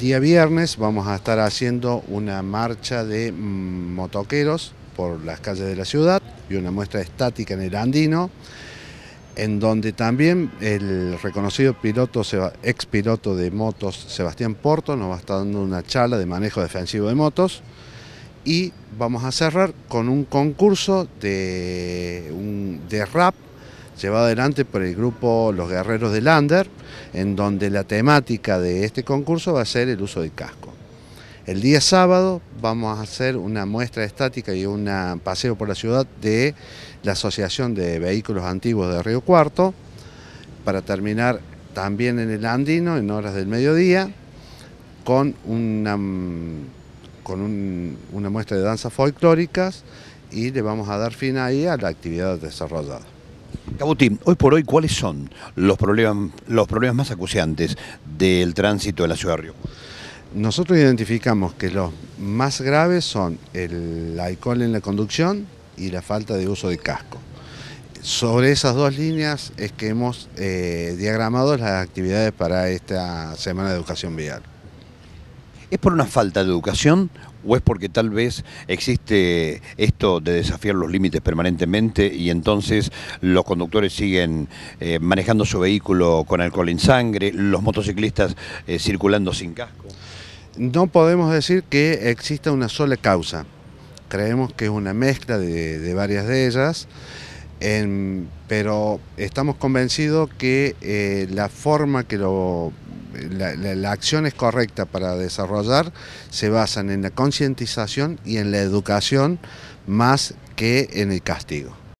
día viernes vamos a estar haciendo una marcha de mm, motoqueros por las calles de la ciudad y una muestra estática en el Andino, en donde también el reconocido piloto, ex piloto de motos Sebastián Porto nos va a estar dando una charla de manejo defensivo de motos y vamos a cerrar con un concurso de, un, de rap llevado adelante por el grupo Los Guerreros del Lander, en donde la temática de este concurso va a ser el uso del casco. El día sábado vamos a hacer una muestra estática y un paseo por la ciudad de la Asociación de Vehículos Antiguos de Río Cuarto, para terminar también en el Andino, en horas del mediodía, con una, con una muestra de danzas folclóricas y le vamos a dar fin ahí a la actividad desarrollada. Cabuti, hoy por hoy, ¿cuáles son los problemas, los problemas más acuciantes del tránsito de la ciudad de Río? Nosotros identificamos que los más graves son el alcohol en la conducción y la falta de uso de casco. Sobre esas dos líneas es que hemos eh, diagramado las actividades para esta Semana de Educación Vial. ¿Es por una falta de educación o es porque tal vez existe esto de desafiar los límites permanentemente y entonces los conductores siguen eh, manejando su vehículo con alcohol en sangre, los motociclistas eh, circulando sin casco? No podemos decir que exista una sola causa. Creemos que es una mezcla de, varias de ellas. pero estamos convencidos que eh, la forma que lo la, acción es correcta para desarrollar se basan en la concientización y en la educación más que en el castigo.